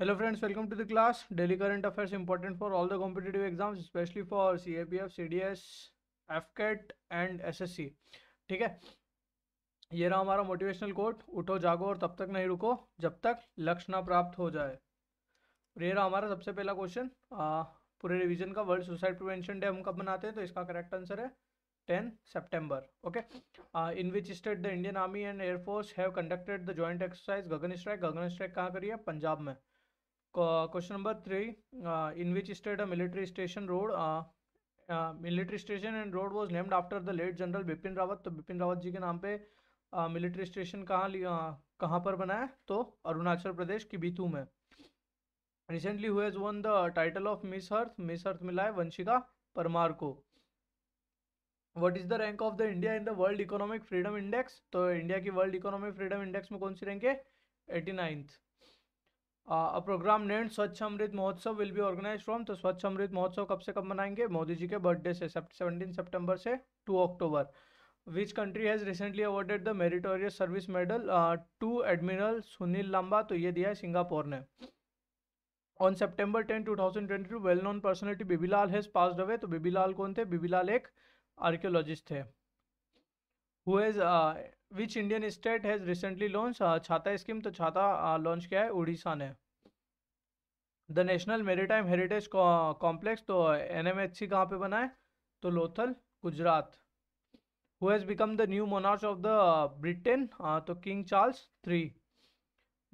Hello friends welcome to the class daily current affairs important for all the competitive exams specially for C A P F C D S F CAT and S S C ठीक है ये रहा हमारा motivational quote उठो जागो और तब तक नहीं रुको जब तक लक्ष्य ना प्राप्त हो जाए और ये रहा हमारा सबसे पहला क्वेश्चन पूरे रिविजन का वर्ल्ड सुसाइड प्रिवेंशन डे हम कब मनाते हैं तो इसका करेक्ट आंसर है ten September okay in which state the Indian army and air force have conducted the joint exercise Gagan strike Gagan strike कहाँ करिए पंजाब में question number three in which state a military station road military station and road was named after the late general Bipin Rawat तो बिपिन रावत जी के नाम पे military uh, station कहाँ uh, कहाँ पर बना है तो अरुणाचल प्रदेश की बीतू में recently who won the title of miss earth miss earth मिला है वंशिका परमार को what is the rank of the India in the world economic freedom index तो इंडिया की वर्ल्ड इकोनॉमिक फ्रीडम इंडेक्स में कौन सी रैंक है eighty ninth a program named Swachh Amrit महोत्सव विल बी ऑर्गेनाइज फ्रॉम तो स्वच्छ अमृत महोत्सव कब से कब मनाएंगे मोदी जी के बर्थडे से सेवनटीन सेप्टेम्बर से two October which country has recently awarded the meritorious service medal to admiral Sunil Lamba तो ये दिया है सिंगापुर ने on September ten two thousand twenty two well known personality B B Lal has passed away तो बिबीलाल कौन थे बिबीलाल एक आर्कियोलॉजिस्ट थे who has which Indian state has recently launch Chhata scheme तो छाता लॉन्च uh, किया है उड़ीसा ने the national maritime heritage complex तो एन एम एच सी कहाँ पर बना है तो Lothal Gujarat who has become the new monarch of the Britain तो king Charles three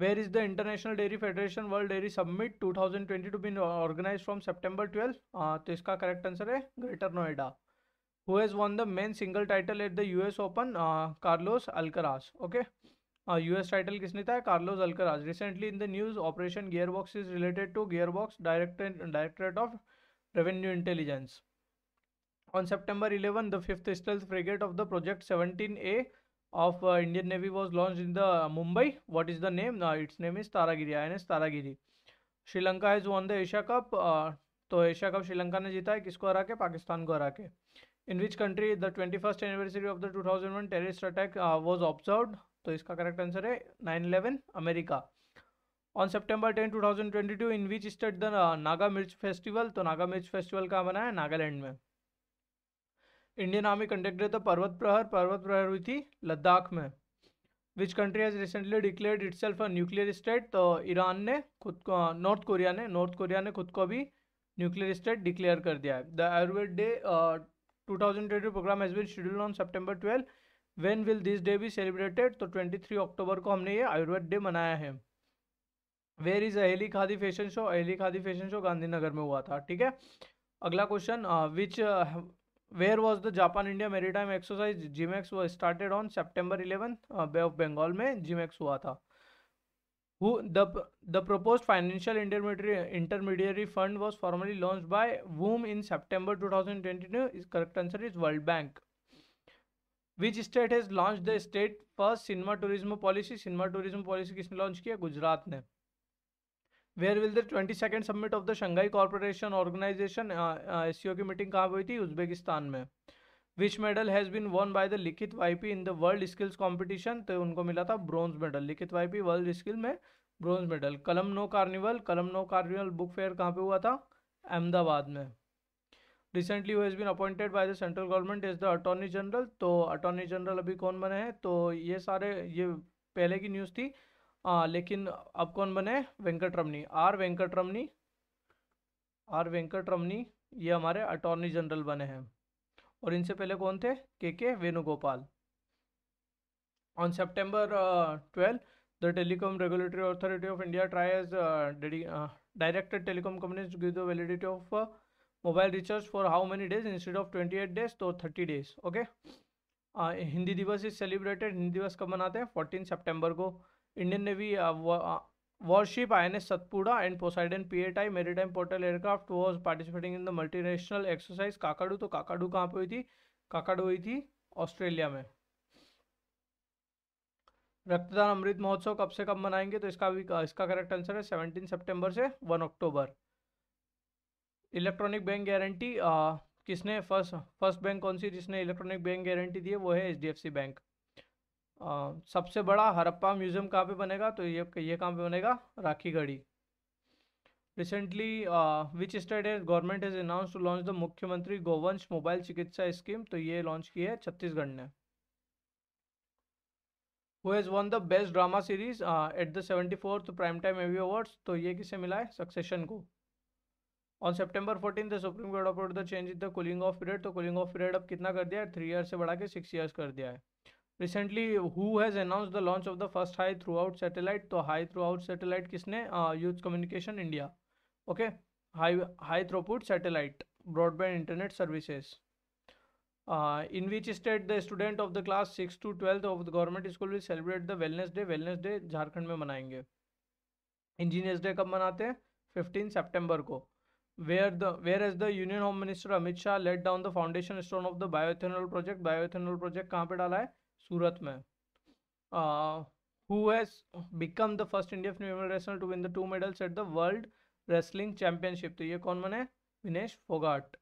the international dairy federation world dairy submit two thousand twenty two organized organise from 12 uh, तो इसका correct answer है greater Noida who has won the men's single title at the US Open uh, Carlos Alcaraz okay uh, US title किसने था Carlos Alcaraz recently in the news operation gearbox is related to gearbox directorate directorate of revenue intelligence on September 11 the fifth stealth frigate of the project 17A of uh, Indian Navy was launched in the Mumbai what is the name uh, its name is Taragiri INS Taragiri Sri Lanka has won the Asia Cup uh, तो Asia cup Sri Lanka ने जीता है किसको हरा के पाकिस्तान को हरा के in which country the twenty first anniversary of the two thousand one terrorist attack was observe तो इसका करेक्ट आंसर है nine eleven America on September ten two thousand twenty two in which state the Naga mirch festival तो Naga mirch festival कहाँ बना है नागालैंड में Indian army conducted the पर्वत प्रहर पर्वत प्रहर हुई थी लद्दाख में which country has recently declare itself nuclear state तो ईरान ने खुद को नॉर्थ uh, कोरिया ने नॉर्थ कोरिया ने खुद को भी न्यूक्लियर स्टेट डिक्लेयर कर दिया है the Ayurveda day 2022 program has been scheduled on September twelve when will this day be celebrated तो 23 अक्टूबर को हमने ये आयुर्वेद डे मनाया है where is Ahli khadi fashion show Ahli khadi fashion show Gandhinagar में हुआ था ठीक है अगला question which where was the Japan India maritime exercise JIMEX वो started on September eleven bay of Bengal में जिमेक्स हुआ था who the the proposed financial intermediary intermediary fund was formally launched by whom in September 2022 is correct answer is World Bank which state has launched the state first cinema tourism policy cinema tourism policy किसने launch किया गुजरात ने where will the 22nd summit of the Shanghai Corporation Organization S uh, uh, की meeting कहाँ हुई थी Uzbekistan में which medal has been won by the Likhit YP in the world skills competition तो उनको मिला था bronze medal Likhit YP world skill में bronze medal Kalam no carnival Kalam no carnival book fair कहाँ पे हुआ था अहमदाबाद में recently has been appointed by the central government is the attorney general तो अटॉर्नी जनरल अभी कौन बने हैं तो ये सारे ये पहले की न्यूज़ थी आ, लेकिन अब कौन बने Venkataramani R Venkataramani R Venkataramani ये हमारे अटॉर्नी जनरल बने हैं और इनसे पहले कौन थे K K Venugopal on September twelve the telecom regulatory authority of India TRAI has directed telecom companies to give the validity of mobile recharge for how many days instead of twenty eight days तो thirty days okay Hindi Diwas is celebrated Hindi Diwas कब मनाते हैं fourteen September को Indian navy warship I N S Satpura warship INS P and Poseidon maritime patrol aircraft was participating in the multinational exercise Kakadu तो Kakadu कहाँ पे हुई थी काकाडू हुई थी ऑस्ट्रेलिया में रक्तदान अमृत महोत्सव कब से कब मनाएंगे तो इसका भी इसका करेक्ट आंसर है सेवनटीन सेप्टेम्बर से one October electronic bank guarantee किसने फर्स्ट फर्स्ट बैंक कौन सी जिसने इलेक्ट्रॉनिक बैंक गारंटी दी है वो है एच बैंक आ, सबसे बड़ा हरप्पा म्यूज़ियम कहाँ पे बनेगा तो ये ये कहाँ पे बनेगा Rakhigarhi recently which state is government is announce to launch the Mukhyamantri Govansh mobile चिकित्सा स्कीम तो ये लॉन्च की है छत्तीसगढ़ ने who has won the best drama series at the seventy fourth prime time Emmy awards तो ये किसे मिला है सक्सेशन को on September fourteen the supreme court of the change is the cooling off period तो कूलिंग ऑफ पीरियड अब कितना कर दिया है थ्री ईयर से बढ़ा के सिक्स ईयर्स कर दिया है recently who has announce the launch of the first high throughput satellite तो हाई थ्रू आउट सैटेलाइट किसने Hughes communication India okay high high throughput satellite broadband internet services in which state the student of the class 6 to 12th of the government school will celebrate the wellness day wellness day Jharkhand में मनाएंगे engineers day कब मनाते हैं 15 सितंबर को where the where as the union home minister amit shah laid down the foundation stone of the bioethanol project bioethanol project कहाँ पे डाला है सूरत में who has become the first Indian female wrestler to win the two medals at the World Wrestling तो ये कौन बने Vinesh Phogat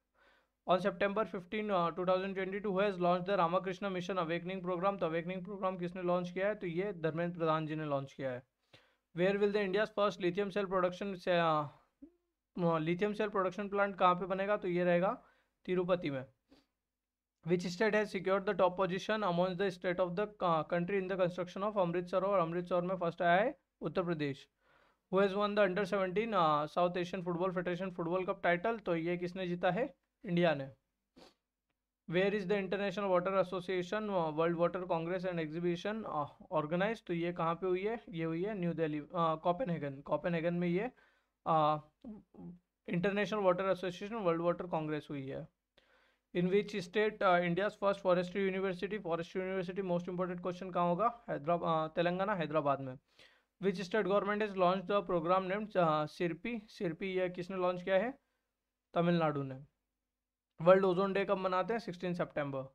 on September fifteen two thousand twenty two has launch the Ramakrishna mission awakening program तो अवेकनिंग प्रोग्राम किसने launch किया है तो ये धर्मेंद्र प्रधान जी ने लॉन्च किया है where will the India's first lithium cell production lithium cell production plant कहाँ पर बनेगा तो ये रहेगा तिरुपति में which state has secured the top position among the state of the country in the construction of Amritsar और अमृतसर में फर्स्ट आया है Uttar Pradesh who has won the under seventeen South Asian football federation football cup title तो ये किसने जीता है India ने where is the international water association world water congress and exhibition organise तो ये कहाँ पे हुई है ये हुई है न्यू दिल्ली हेगन कॉपेनहेगन हेगन में ये international water association world water congress हुई है in which state India's first forestry university forestry university most important question कहाँ होगा हैदराबाद uh, तेलंगाना हैदराबाद में which state government is launch the programme name Sirpi Sirpi यह किसने लॉन्च किया है तमिलनाडु ने वर्ल्ड ओजोन डे कब मनाते हैं sixteen September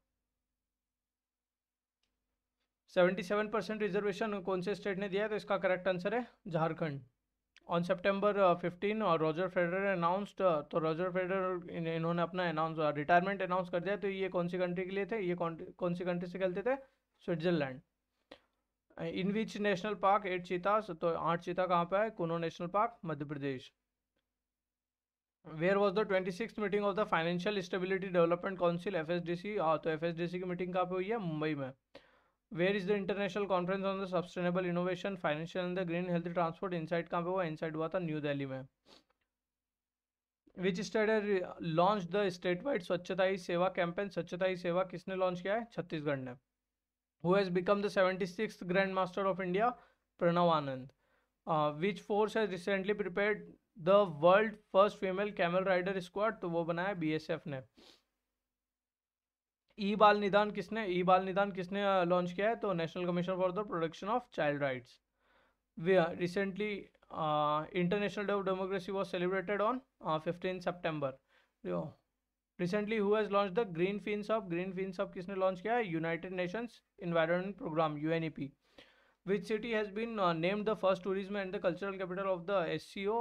seventy seven percent reservation कौन से स्टेट ने दिया है तो इसका करेक्ट आंसर है झारखंड ऑन सेप्टेम्बर फिफ्टीन और रॉजर फेडरर अनाउंसड तो रॉजर फेडरर इन्होंने अपना अनाउंस रिटायरमेंट अनाउंस कर दिया तो ये कौन सी कंट्री के लिए थे ये कौन सी कंट्री से खेलते थे Switzerland in which national park eight cheetah तो आठ चीता कहाँ पे है Kuno national park Madhya Pradesh where was the twenty six meeting of the financial stability development council F S D C तो एफ एस डी सी की मीटिंग कहाँ पर हुई है मुंबई में where is the international conference on the sustainable innovation financial and the green health transport insight कहाँ पे हुआ इनसाइट हुआ था न्यू दिल्ली में विच स्टेट है launch the state wide Swachhata Hi सेवा कैंपेन स्वच्छता ही सेवा किसने लॉन्च किया है छत्तीसगढ़ ने who has become the seventy six grand master of India Pranav Anand which force has recently prepare the world first female camel rider squad तो वो बनाया बी एस एफ ने ई बाल निदान किसने ई बाल निदान किसने लॉन्च किया है तो national commission for the protection of child rights वे recently international day of democracy was celebrated on fifteen September recently who launch the green fins of green fins of किसने लॉन्च किया है United Nations environment programme U N E P which city has been named the first tourism and the cultural capital of the S C O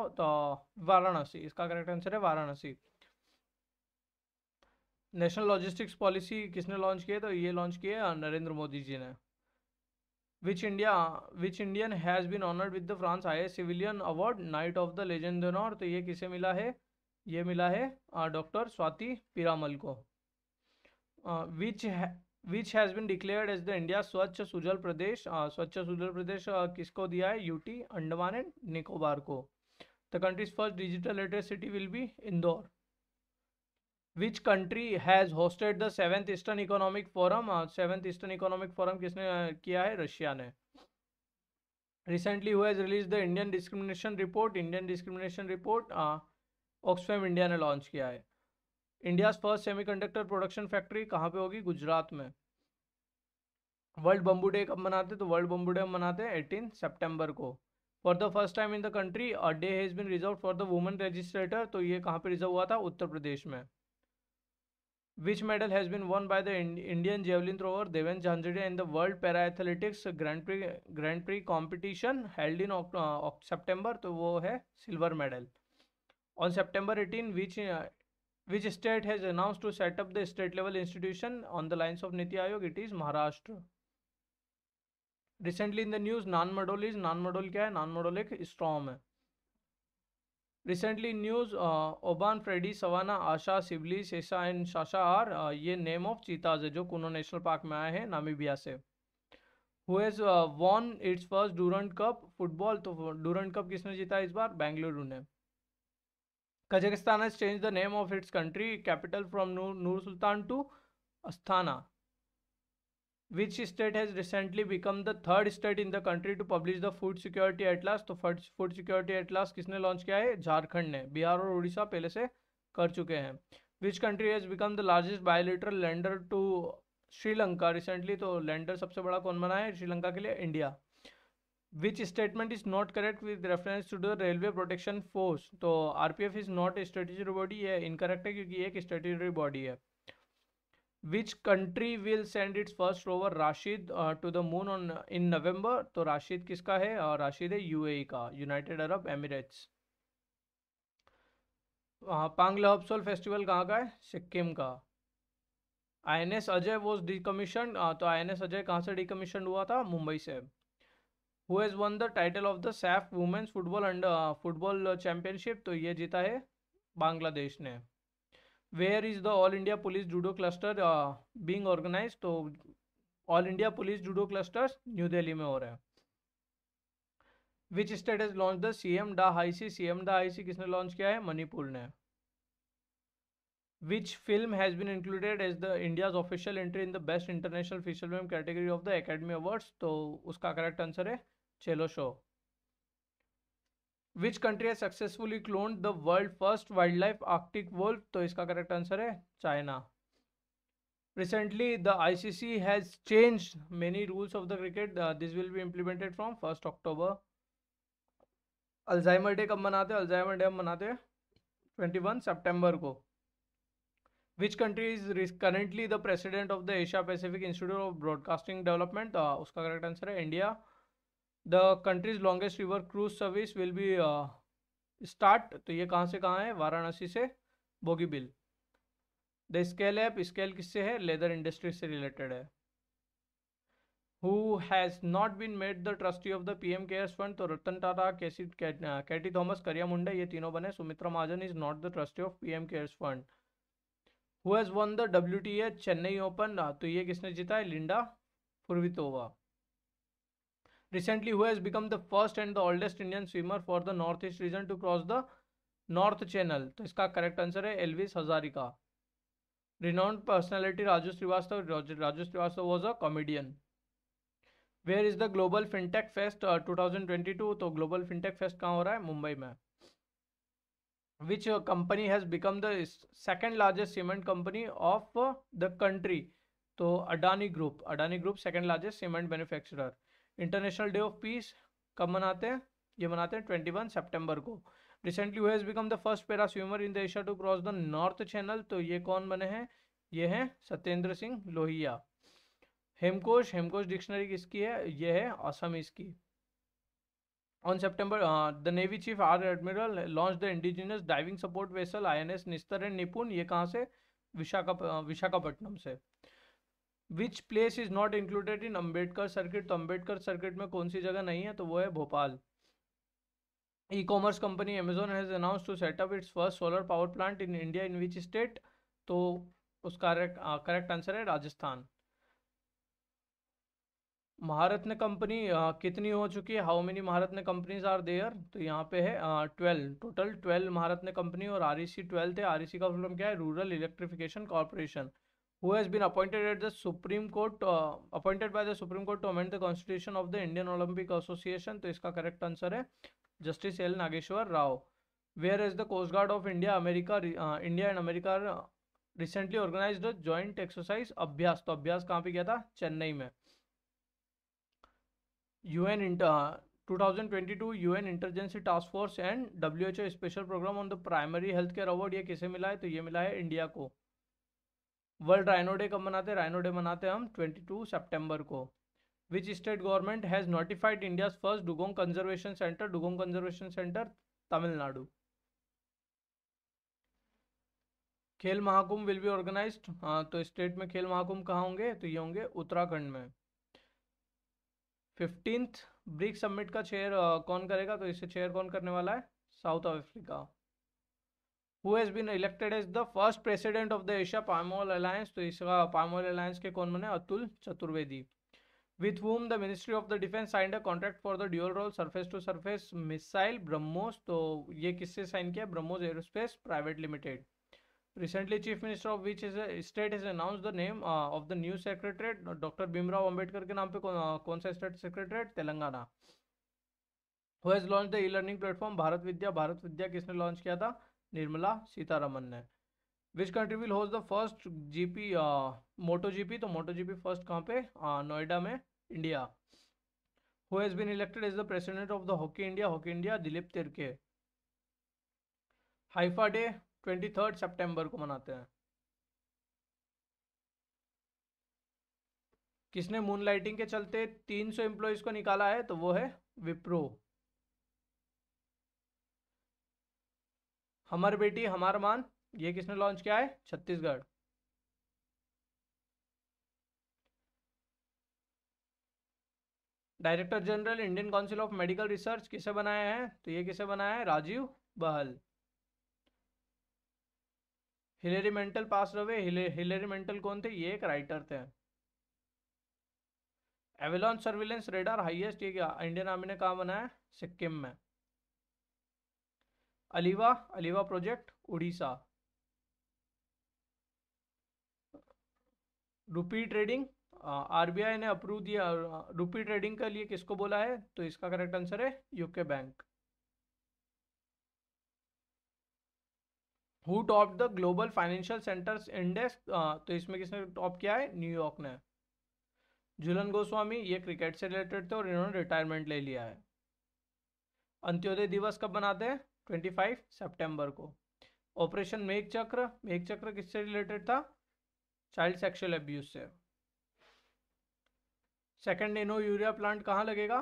Varanasi इसका correct answer है Varanasi national logistics policy किसने launch किया तो ये launch किया नरेंद्र मोदी जी ने which India which Indian has been honoured with the France I civilian award knight of the legend honour तो ये किसे मिला है ये मिला है डॉक्टर स्वाति पिरामल को which which has bin declared as the India Swachh Sujal प्रदेश स्वच्छ सुजल प्रदेश किसको दिया है यूटी अंडमान एंड निकोबार को the country's first digital literacity will be Indore which country has hosted the seventh eastern economic forum seventh eastern economic forum किसने uh, किया है Russia ने recently who release the Indian discrimination report Indian discrimination report Oxfam India ने launch किया है India first semiconductor production factory कहाँ पे होगी गुजरात में वर्ल्ड बम्बू डे कब मनाते तो वर्ल्ड बम्बू डे मनाते हैं एटीन सेप्टेम्बर को for the first time in the country a day has bin reserve for the women registrar तो ये कहाँ पे रिजर्व हुआ था उत्तर प्रदेश में Which medal has been won by the Indian javelin thrower Deven Jhanjade in the World Para Athletics Grand Prix Grand Prix competition held in September तो वो है silver medal. On September 18, which which state has announced to set up the state level institution on the lines of Niti Aayog? It is Maharashtra. Recently in the news, non-modal is non-modal क्या है? Non-modal एक storm है. Recently news ओबान Freddy Savannah Asha सिबली सेसा and शाशाहार ये name of चीताज है जो कुनो नेशनल पार्क में आए हैं नामीबिया से who's won its first Durand cup football तो डूरंट कप किसने जीता इस बार बेंगलुरु ने Kazakhstan has change the name of its country capital from Nur Sultan to Astana which state has recently become the third state in the country to publish the food security atlas तो फर्ड food security atlas किसने launch किया है झारखंड ने बिहार और उड़ीसा पहले से कर चुके हैं which country has become the largest bilateral lender to Sri Lanka recently तो लैंडर सबसे बड़ा कौन बना है श्रीलंका के लिए India which statement is not correct with reference to the railway protection force तो R P F is not a statutory body है इनकरेक्ट है क्योंकि एक स्टेटरी बॉडी है which country will send its first rover Rashid to the moon on in November तो राशिद किसका है और राशिद है यूएई e का यूनाइटेड अरब एमिरेट्स पांगला फेस्टिवल कहाँ का है सिक्किम का S Ajay was decommission uh, तो एस अजय कहाँ से डिकमीशन हुआ था मुंबई से who has won the title of the SAFF women's football under football championship तो ये जीता है बांग्लादेश ने where is the all India police judo cluster being organise तो all India police judo clusters new Delhi में हो रहा है which state has launch the C M डा हाई सी सी एम डा हाई सी किसने लॉन्च किया है मणिपुर ने which film has been included as the India's official entry in the best international feature film category of the Academy Awards तो उसका correct answer है Chhello Show which country है successfully clone the world first wild life arctic wolf तो इसका correct answer है China recently the icc has changed many rules of the cricket uh, this will be implemented from 1st Alzheimer day कब मनाते हैं Alzheimer day हम मनाते हैं twenty one September को which country is currently the president of the Asia Pacific institute of broadcasting development उसका correct answer है India the country's longest river cruise service will be start तो ये कहाँ से कहाँ है वाराणसी से Bogibeel the scale app scale किससे है लेदर इंडस्ट्री से रिलेटेड है who has not been made the trustee of the P M cares fund तो रतन टाटा केसी कैटी थॉमस करिया मुंडा ये तीनों बने Sumitra Mahajan is not the trustee of P M cares fund who has won the W T A Chennai Open तो ये किसने जीता है Linda Fruhvirtova recently who has become the first and the oldest Indian swimmer for the north east region to cross the North Channel तो इसका correct answer है Elvis Hazarika renowned personality Raju Srivastava Raju Srivastava was a comedian where is the global fintech fest two thousand twenty two तो global fintech fest कहाँ हो रहा है मुंबई में which company has become the second largest cement company of the country तो Adani group Adani group second largest cement manufacturer international day of peace कब मनाते हैं ये मनाते हैं ट्वेंटी वन सेप्टेम्बर को recently who's become the first para swimmer in the Asia to cross the North Channel तो ये कौन बने हैं ये हैं सत्येंद्र सिंह लोहिया हेमकोश हेमकोश डिक्शनरी किसकी है ये है असम इसकी on September the navy chief R admiral launch the indigenous diving support vessel I N S Nistar and Nipun ये कहाँ से विशाखा विशाखापट्टनम से which place is not included in Ambedkar circuit तो अम्बेडकर सर्किट में कौन सी जगह नहीं है तो वो है Bhopal e commerce company Amazon has announce to set up its first solar power plant in India in which state तो उसका करेक्ट आंसर है राजस्थान महारत्न कंपनी हाँ, कितनी हो चुकी है how many Maharatna companies are there तो यहाँ पे है twelve total twelve Maharatna company और आर ई सी ट्वेल्व है आर ई सी का फुल क्या है rural electrification corporation who has been appointed at the Supreme Court uh, appointed by the Supreme Court to amend the Constitution of the Indian Olympic Association to iska correct answer hai Justice L Nageshwar Rao where is the Coast Guard of India America uh, India and America recently organized a joint exercise abhyas to abhyas kahan pe kiya tha chennai mein UN inter 2022 UN interagency task force and WHO special programme on the primary health care award ये किसे मिला है तो ये मिला है India को world rhino day कब मनाते हैं राइनो डे मनाते हैं हम 22 सितंबर को which state government has notified India's first dugong conservation centre dugong conservation centre Tamil Nadu Khel Mahakumbh will be organise हाँ तो स्टेट में खेल महाकुंभ कहाँ होंगे तो ये होंगे उत्तराखंड में फिफ्टींथ ब्रिक्स समिट का चेयर कौन करेगा तो इसे चेयर कौन करने वाला है South Africa who has been elected as the first president of the Asia palm oil alliance तो इसका पामोल अलायंस के कौन बने Atul Chaturvedi with whom the ministry of the defence signed a contract for the dual role surface to surface missile BrahMos तो ये किससे sign किया BrahMos aerospace private limited recently chief minister of which is a state has announced the name uh, of the new secretariat dr bhimrao ambedkar ke naam pe कौन, uh, कौन सा state secretariat telangana who has launched the e-learning platform bharat vidya bharat vidya किसने launch किया था निर्मला सीतारमन ने which country will host the first GP moto GP तो moto GP first कहाँ पे uh, नोएडा में India who has been elected as the president of the hockey India hockey India Dilip Tirkey Haifa day twenty third September को मनाते हैं किसने moon lighting के चलते 300 सौ को निकाला है तो वो है विप्रो हमर बेटी हमार मान ये किसने लॉन्च किया है Chhattisgarh director general Indian council of medical research किसे बनाया है तो ये किसे बनाया है Rajiv Bahl Hilary Mantel pass away Hilary mental कौन थे ये एक राइटर थे एवेलॉन सर्विलेंस रेडार हाईएस्ट ये क्या इंडियन आर्मी ने कहा बनाया सिक्किम में Aliva Aliva project Odisha rupee trading RBI ने अप्रूव दिया रुपी ट्रेडिंग के लिए किसको बोला है तो इसका करेक्ट आंसर है UK bank who top the global financial centres index तो इसमें किसने टॉप किया है न्यूयॉर्क ने झूलन गोस्वामी ये क्रिकेट से रिलेटेड थे और इन्होंने रिटायरमेंट ले लिया है अंत्योदय दिवस कब मनाते हैं 25 सितंबर को ऑपरेशन मेघ चक्र मेघ चक्र किससे रिलेटेड था चाइल्ड सेक्सुअल एब्यूज से सेकंड इनो यूरिया प्लांट कहाँ लगेगा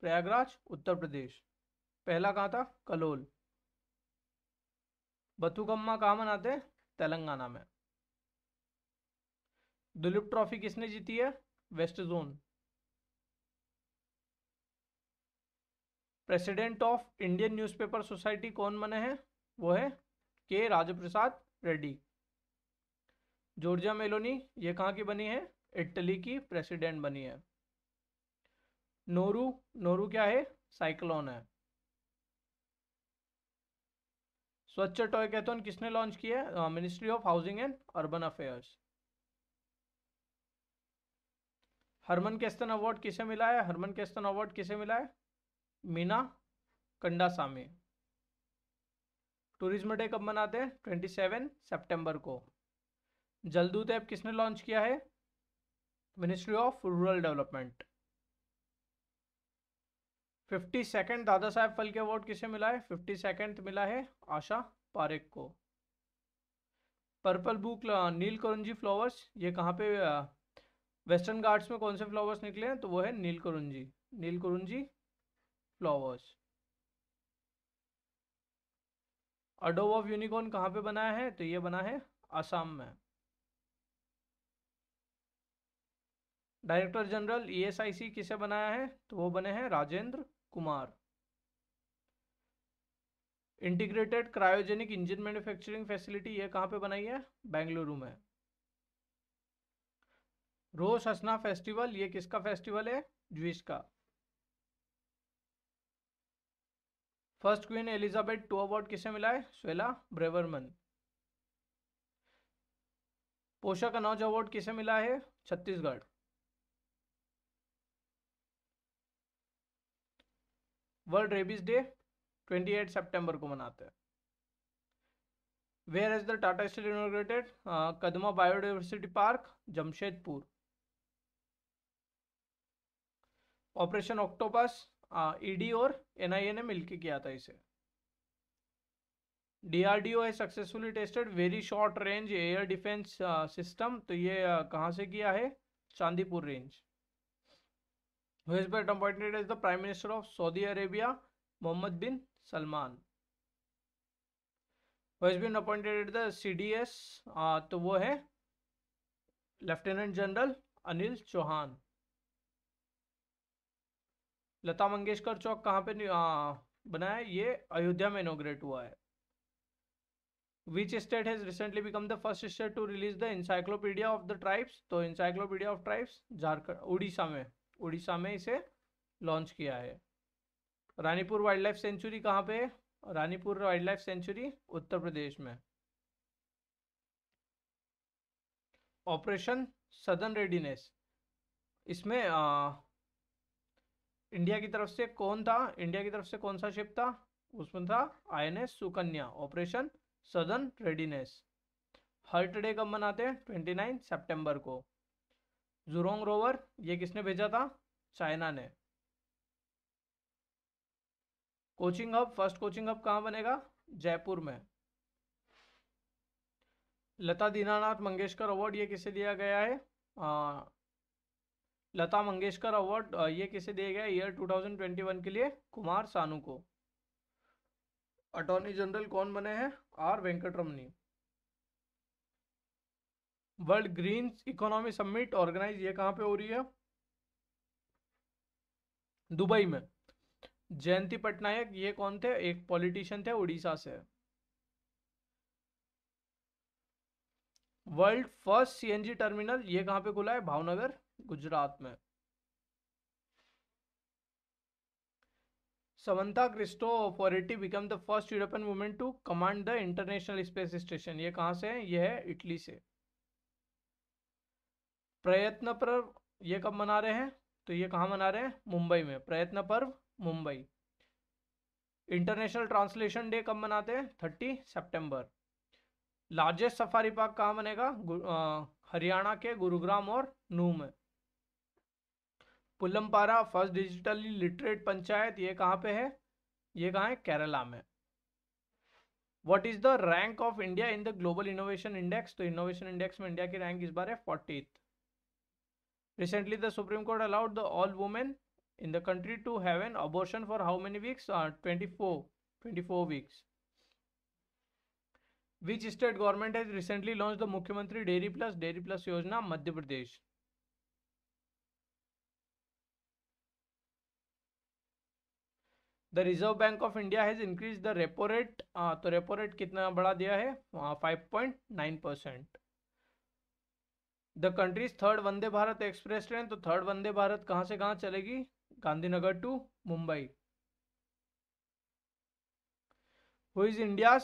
प्रयागराज उत्तर प्रदेश पहला कहाँ था कलोल बथुकम्मा कहाँ मनाते तेलंगाना में दुलीप ट्रॉफी किसने जीती है west zone president of Indian newspaper society कौन बने हैं वो है के राजप्रसाद रेड्डी जॉर्जिया मेलोनी ये कहाँ की बनी है इटली की प्रेसिडेंट बनी है नोरू नोरू क्या है साइक्लोन है स्वच्छ टॉय कैथोन किसने लॉन्च किया है ministry of housing and urban affairs Herman Kesten award किसे मिला है हरमन केस्तन अवार्ड किसे मिला है मीना कंडासा में टूरिज्म डे कब मनाते हैं ट्वेंटी सेवन सेप्टेम्बर को जलदूत ऐप किसने लॉन्च किया है ministry of rural development fifty second Dada Saheb फलके award किसे मिला है फिफ्टी सेकेंड मिला है आशा पारेख को purple book Neel Kurinji flowers ये कहाँ पे वेस्टर्न गार्ड्स में कौन से फ्लावर्स निकले हैं तो वो है नील करुंजी नील करुंजी फ्लावर्स अडोब ऑफ यूनिकॉर्न कहाँ पे बनाया है तो ये बना है असम में डायरेक्टर जनरल ईएसआईसी e किसे बनाया है तो वो बने हैं Rajendra Kumar integrated cryogenic engine manufacturing facility ये कहाँ पे बनाई है बेंगलुरु में रोज हसना फेस्टिवल ये किसका फेस्टिवल है जुइस का first queen Elizabeth two award किसे मिला है स्वेला ब्रेवरमन पोषा कनौज अवार्ड किसे मिला है छत्तीसगढ़ वर्ल्ड रेबीज डे 28 सितंबर को मनाते हैं where is the Tata steel inaugurated Kadma biodiversity park Jamshedpur operation octopus ED e और एनआईए ने मिलकर किया था इसे डीआरडीओ है successfully tested very short range air defence system तो ये uh, कहाँ से किया है Chandipur range appointed as the prime minister of Saudi Arabia Mohammed bin Salman bin appointed at the C D S तो वो है लेफ्टिनेंट जनरल अनिल चौहान लता मंगेशकर चौक कहाँ पे आ, बना है ये अयोध्या में इनोग्रेट हुआ है which state has recently become the first state to release the encyclopaedia of the tribes तो encyclopaedia of tribes Jharkhand Odisha में उड़ीसा में इसे लॉन्च किया है रानीपुर वाइल्ड लाइफ सेंचुरी कहाँ पे Ranipur wild life sanctuary Uttar Pradesh में ऑपरेशन सदन रेडीनेस इसमें इंडिया की तरफ से कौन था इंडिया की तरफ से कौन सा शिप था उसमें था I Sukanya operation Sadan readiness heart day कब मनाते हैं ट्वेंटी नाइन सेप्टेम्बर को जुरोंग रोवर ये किसने भेजा था चाइना ने coaching hub first coaching hub कहाँ बनेगा जयपुर में लता दीनानाथ मंगेशकर अवार्ड ये किसे दिया गया है लता मंगेशकर अवार्ड ये किसे दिया गया ईयर 2021 के लिए कुमार सानू को अटॉर्नी जनरल कौन बने हैं R Venkataramani world green economy summit organise ये कहां पे हो रही है दुबई में जयंती पटनायक ये कौन थे एक पॉलिटिशियन थे उड़ीसा से वर्ल्ड फर्स्ट सीएनजी टर्मिनल ये कहाँ पे खुला है भावनगर गुजरात में Samantha Cristoforetti become the first European women to command the international space station ये कहां से है ये है इटली से प्रयत्न पर्व ये कब मना रहे हैं तो ये कहां मना रहे हैं मुंबई में प्रयत्न पर्व मुंबई इंटरनेशनल ट्रांसलेशन डे कब मनाते हैं thirty September largest safari park कहाँ बनेगा हरियाणा के गुरुग्राम और नूह में Pullampara first digitally literate panchayat ये कहाँ पे है ये कहाँ है केरला में what is the rank of India in the global innovation index तो इनोवेशन इंडेक्स में इंडिया की रैंक इस बार है fortieth recently the supreme court allowed the all women in the country to have an abortion for how many weeks twenty four twenty four weeks which state government has मुख्यमंत्री dairy plus dairy plus योजना Madhya Pradesh the reserve bank of India has increase the repo rate तो repo rate कितना बढ़ा दिया है five point nine percent the country's third Vande Bharat express train तो third Vande Bharat कहाँ से कहाँ चलेगी Gandhinagar to Mumbai who is India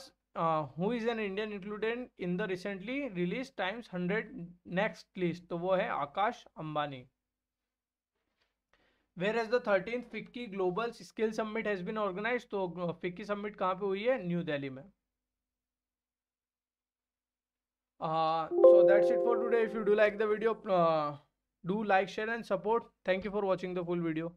who is an Indian included in the recently release times hundred next list तो वो है Akash Ambani where is the thirteen FICCI global skill summit has been organise तो FICCI summit कहाँ पे हुई है न्यू दिल्ली में so that's it for today if you do like the video do like share and support thank you for watching the full video